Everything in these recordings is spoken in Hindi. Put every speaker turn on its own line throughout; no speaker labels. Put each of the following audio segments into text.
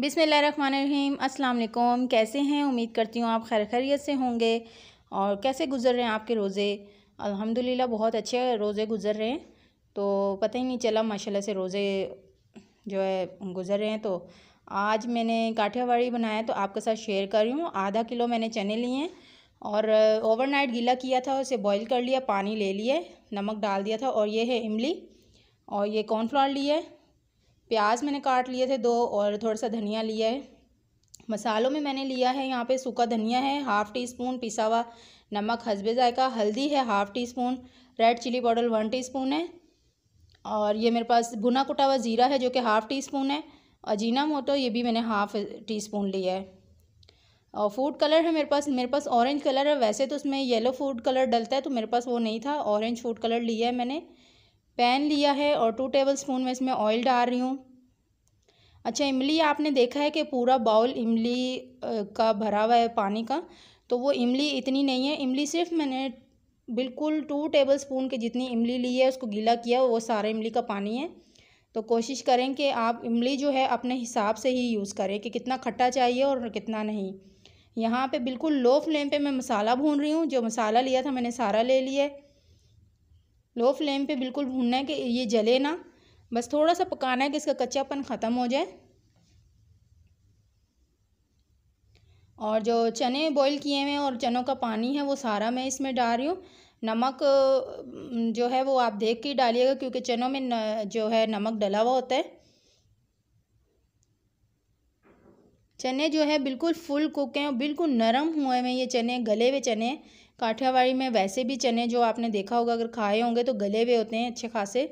बिसमीम अस्सलाम कैसे हैं उम्मीद करती हूँ आप खैर खैरियत से होंगे और कैसे गुजर रहे हैं आपके रोज़े अल्हम्दुलिल्लाह बहुत अच्छे रोज़े गुजर रहे हैं तो पता ही नहीं चला माशाल्लाह से रोज़े जो है गुजर रहे हैं तो आज मैंने काठियावाड़ी बनाया तो आपके साथ शेयर कर रही हूँ आधा किलो मैंने चने लिए हैं और ओवरनाइट गीला किया था उसे बॉयल कर लिया पानी ले लिए नमक डाल दिया था और ये है इमली और ये कॉर्नफ्लॉर लिए प्याज मैंने काट लिए थे दो और थोड़ा सा धनिया लिया है मसालों में मैंने लिया है यहाँ पे सूखा धनिया है हाफ़ टी स्पून पिसा हुआ नमक हसबे ज़ायका हल्दी है half teaspoon red chilli powder one teaspoon है और ये मेरे पास भुना कुटा हुआ ज़ीरा है जो कि हाफ़ टी स्पून है अजीना मोटो ये भी मैंने हाफ़ टी स्पून लिया है और फूड कलर है मेरे पास मेरे पास ऑरेंज कलर है वैसे तो उसमें येलो फूड कलर डलता है तो मेरे पास वो नहीं था ऑरेंज फूड कलर लिया है मैंने पैन लिया है और टू टेबल स्पून में इसमें ऑयल डाल रही हूँ अच्छा इमली आपने देखा है कि पूरा बाउल इमली का भरा हुआ है पानी का तो वो इमली इतनी नहीं है इमली सिर्फ मैंने बिल्कुल टू टेबल स्पून के जितनी इमली ली है उसको गीला किया वो सारा इमली का पानी है तो कोशिश करें कि आप इमली जो है अपने हिसाब से ही यूज़ करें कि कितना खट्टा चाहिए और कितना नहीं यहाँ पे बिल्कुल लो फ्लेम पे मैं मसाला भून रही हूँ जो मसाला लिया था मैंने सारा ले लिया है लो फ्लेम पे बिल्कुल भूनना है कि ये जले ना बस थोड़ा सा पकाना है कि इसका कच्चापन ख़त्म हो जाए और जो चने बॉईल किए हुए हैं और चनों का पानी है वो सारा मैं इसमें डाल रही हूँ नमक जो है वो आप देख के ही डालिएगा क्योंकि चनों में न, जो है नमक डला हुआ होता है चने जो है बिल्कुल फुल कुक हैं और बिल्कुल नरम हुए हैं ये चने गले हुए चने काठियावाड़ी में वैसे भी चने जो आपने देखा होगा अगर खाए होंगे तो गले हुए होते हैं अच्छे खासे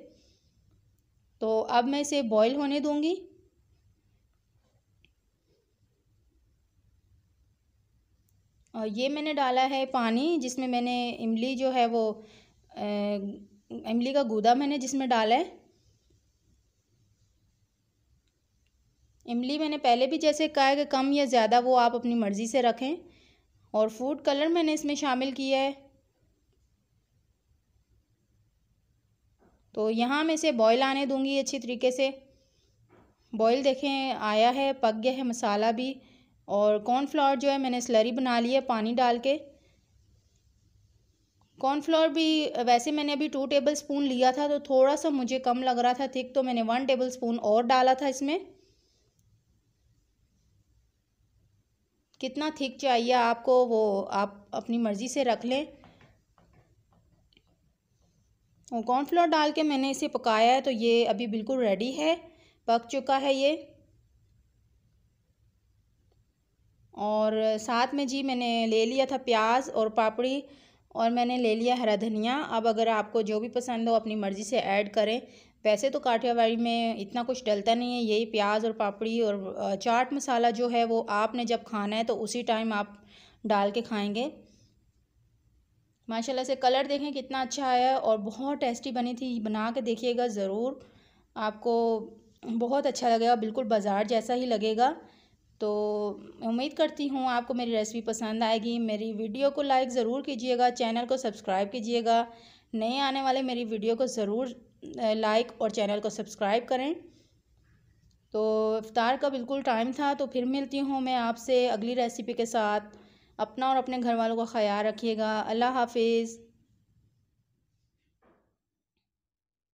तो अब मैं इसे बॉईल होने दूंगी और ये मैंने डाला है पानी जिसमें मैंने इमली जो है वो इमली का गूदा मैंने जिसमें डाला है इमली मैंने पहले भी जैसे कहा है कि कम या ज़्यादा वो आप अपनी मर्ज़ी से रखें और फूड कलर मैंने इसमें शामिल किया है तो यहाँ मैं इसे बॉयल आने दूँगी अच्छी तरीके से बॉयल देखें आया है पक गया है मसाला भी और कॉर्नफ्लावर जो है मैंने स्लरी बना ली है पानी डाल के कॉर्नफ्लावर भी वैसे मैंने अभी टू टेबल स्पून लिया था तो थोड़ा सा मुझे कम लग रहा था थिक तो मैंने वन टेबल स्पून और डाला था इसमें कितना थिक चाहिए आपको वो आप अपनी मर्ज़ी से रख लें और कॉर्नफ्लोर डाल के मैंने इसे पकाया है तो ये अभी बिल्कुल रेडी है पक चुका है ये और साथ में जी मैंने ले लिया था प्याज और पापड़ी और मैंने ले लिया हरा धनिया अब अगर आपको जो भी पसंद हो अपनी मर्ज़ी से ऐड करें वैसे तो काठियावाड़ी में इतना कुछ डलता नहीं है यही प्याज और पापड़ी और चाट मसाला जो है वो आपने जब खाना है तो उसी टाइम आप डाल के खाएंगे माशाल्लाह से कलर देखें कितना अच्छा आया और बहुत टेस्टी बनी थी बना के देखिएगा ज़रूर आपको बहुत अच्छा लगेगा बिल्कुल बाज़ार जैसा ही लगेगा तो उम्मीद करती हूँ आपको मेरी रेसिपी पसंद आएगी मेरी वीडियो को लाइक ज़रूर कीजिएगा चैनल को सब्सक्राइब कीजिएगा नए आने वाले मेरी वीडियो को ज़रूर लाइक और चैनल को सब्सक्राइब करें तो इफ़ार का बिल्कुल टाइम था तो फिर मिलती हूँ मैं आपसे अगली रेसिपी के साथ अपना और अपने घर वालों का ख्याल रखिएगा अल्लाह हाफिज़